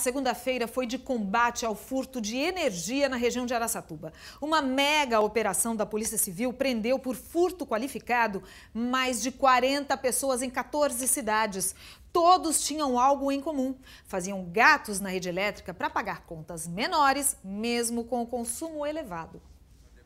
segunda-feira foi de combate ao furto de energia na região de Araçatuba. Uma mega operação da Polícia Civil prendeu por furto qualificado mais de 40 pessoas em 14 cidades. Todos tinham algo em comum. Faziam gatos na rede elétrica para pagar contas menores, mesmo com o consumo elevado.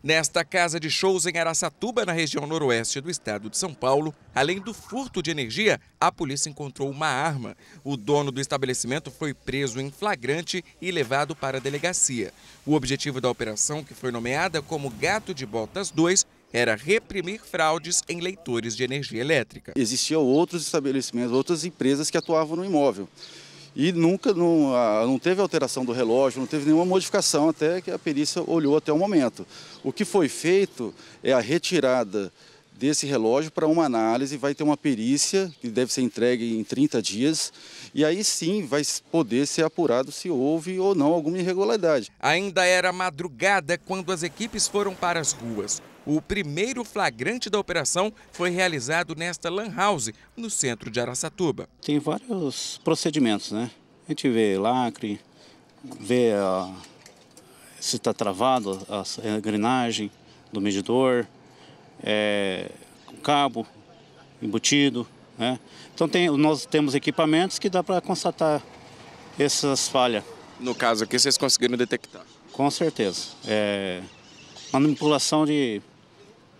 Nesta casa de shows em Araçatuba, na região noroeste do estado de São Paulo, além do furto de energia, a polícia encontrou uma arma. O dono do estabelecimento foi preso em flagrante e levado para a delegacia. O objetivo da operação, que foi nomeada como Gato de Botas 2, era reprimir fraudes em leitores de energia elétrica. Existiam outros estabelecimentos, outras empresas que atuavam no imóvel. E nunca, não, não teve alteração do relógio, não teve nenhuma modificação até que a perícia olhou até o momento. O que foi feito é a retirada desse relógio para uma análise, vai ter uma perícia que deve ser entregue em 30 dias e aí sim vai poder ser apurado se houve ou não alguma irregularidade. Ainda era madrugada quando as equipes foram para as ruas. O primeiro flagrante da operação foi realizado nesta Lan House, no centro de Araçatuba. Tem vários procedimentos, né? A gente vê lacre, vê ah, tá a, se está travado a engrenagem do medidor, é, cabo embutido. Né? Então tem, nós temos equipamentos que dá para constatar essas falhas. No caso aqui, vocês conseguiram detectar? Com certeza. É, manipulação de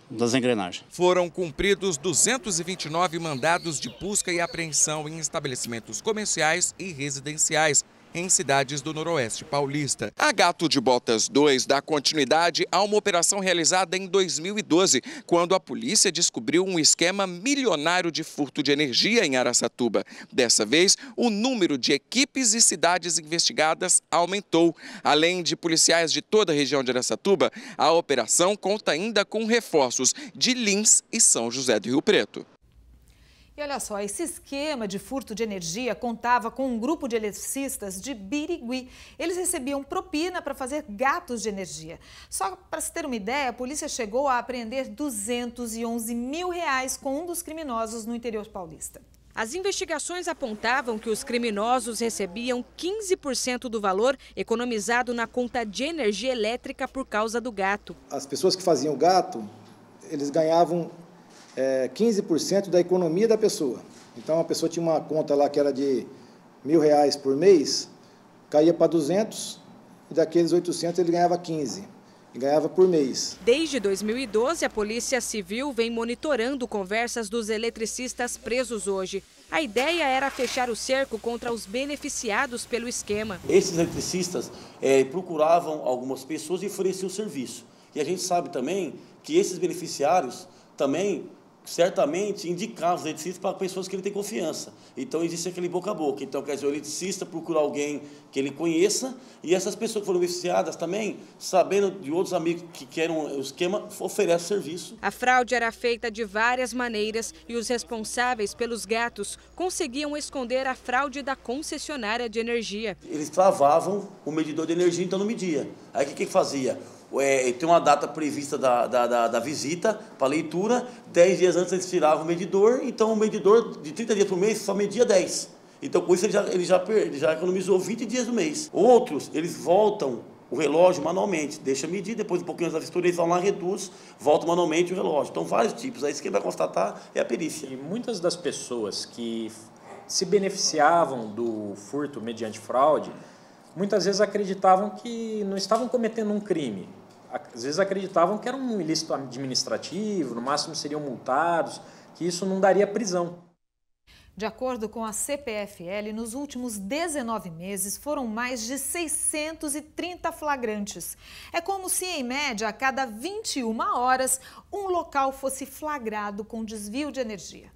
das engrenagens. Foram cumpridos 229 mandados de busca e apreensão em estabelecimentos comerciais e residenciais em cidades do Noroeste paulista. A Gato de Botas 2 dá continuidade a uma operação realizada em 2012, quando a polícia descobriu um esquema milionário de furto de energia em Araçatuba. Dessa vez, o número de equipes e cidades investigadas aumentou. Além de policiais de toda a região de Araçatuba, a operação conta ainda com reforços de Lins e São José do Rio Preto. E olha só, esse esquema de furto de energia contava com um grupo de eletricistas de Birigui. Eles recebiam propina para fazer gatos de energia. Só para se ter uma ideia, a polícia chegou a apreender 211 mil reais com um dos criminosos no interior paulista. As investigações apontavam que os criminosos recebiam 15% do valor economizado na conta de energia elétrica por causa do gato. As pessoas que faziam gato, eles ganhavam é, 15% da economia da pessoa. Então, a pessoa tinha uma conta lá que era de mil reais por mês, caía para 200 e daqueles 800 ele ganhava 15 ganhava por mês. Desde 2012, a Polícia Civil vem monitorando conversas dos eletricistas presos hoje. A ideia era fechar o cerco contra os beneficiados pelo esquema. Esses eletricistas é, procuravam algumas pessoas e ofereciam o serviço. E a gente sabe também que esses beneficiários também certamente indicar os eletricistas para pessoas que ele tem confiança. Então existe aquele boca a boca. Então, quer dizer, o eletricista procura alguém que ele conheça e essas pessoas que foram beneficiadas também, sabendo de outros amigos que querem o esquema, oferece serviço. A fraude era feita de várias maneiras e os responsáveis pelos gatos conseguiam esconder a fraude da concessionária de energia. Eles travavam o medidor de energia, então não media. Aí o que, que fazia? é, tem uma data prevista da, da, da, da visita para leitura, 10 dias antes eles tiravam o medidor, então o medidor de 30 dias por mês só media 10. Então com isso ele já, ele já, ele já economizou 20 dias do mês. Outros, eles voltam o relógio manualmente, deixa medir, depois um pouquinho da vistura eles vão lá, reduz, volta manualmente o relógio. Então vários tipos, aí isso quem vai constatar é a perícia. E muitas das pessoas que se beneficiavam do furto mediante fraude, muitas vezes acreditavam que não estavam cometendo um crime, às vezes acreditavam que era um ilícito administrativo, no máximo seriam multados, que isso não daria prisão. De acordo com a CPFL, nos últimos 19 meses foram mais de 630 flagrantes. É como se, em média, a cada 21 horas, um local fosse flagrado com desvio de energia.